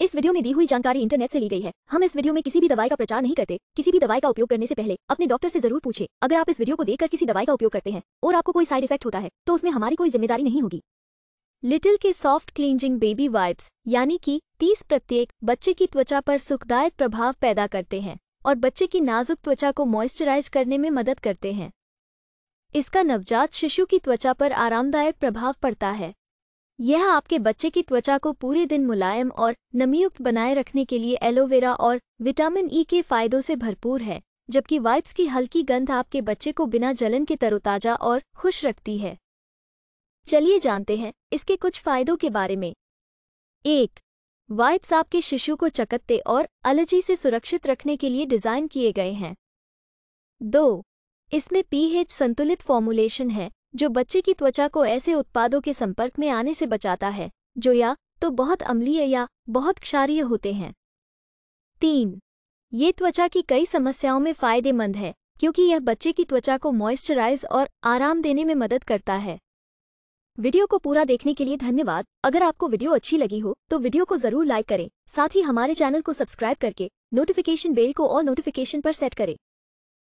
इस वीडियो में दी हुई जानकारी इंटरनेट से ली गई है हम इस वीडियो में किसी भी दवाई का प्रचार नहीं करते किसी भी दवाई का उपयोग करने से पहले अपने डॉक्टर से जरूर पूछे अगर आप इस वीडियो को देखकर किसी दवाई का उपयोग करते हैं और आपको कोई साइड इफेक्ट होता है तो उसमें हमारी कोई जिम्मेदारी नहीं होगी लिटिल के सॉफ्ट क्लींजिंग बेबी वाइप्स यानी कि तीस प्रत्येक बच्चे की त्वचा पर सुखदायक प्रभाव पैदा करते हैं और बच्चे की नाजुक त्वचा को मॉइस्चराइज करने में मदद करते हैं इसका नवजात शिशु की त्वचा पर आरामदायक प्रभाव पड़ता है यह आपके बच्चे की त्वचा को पूरे दिन मुलायम और नमीयुक्त बनाए रखने के लिए एलोवेरा और विटामिन ई के फायदों से भरपूर है जबकि वाइप्स की हल्की गंध आपके बच्चे को बिना जलन के तरोताजा और खुश रखती है चलिए जानते हैं इसके कुछ फायदों के बारे में एक वाइप्स आपके शिशु को चकत्ते और अलर्जी से सुरक्षित रखने के लिए डिज़ाइन किए गए हैं दो इसमें पीएच संतुलित फॉर्मुलेशन है जो बच्चे की त्वचा को ऐसे उत्पादों के संपर्क में आने से बचाता है जो या तो बहुत अम्लीय या बहुत क्षारीय होते हैं तीन ये त्वचा की कई समस्याओं में फायदेमंद है क्योंकि यह बच्चे की त्वचा को मॉइस्चराइज और आराम देने में मदद करता है वीडियो को पूरा देखने के लिए धन्यवाद अगर आपको वीडियो अच्छी लगी हो तो वीडियो को जरूर लाइक करें साथ ही हमारे चैनल को सब्सक्राइब करके नोटिफिकेशन बेल को और नोटिफिकेशन पर सेट करें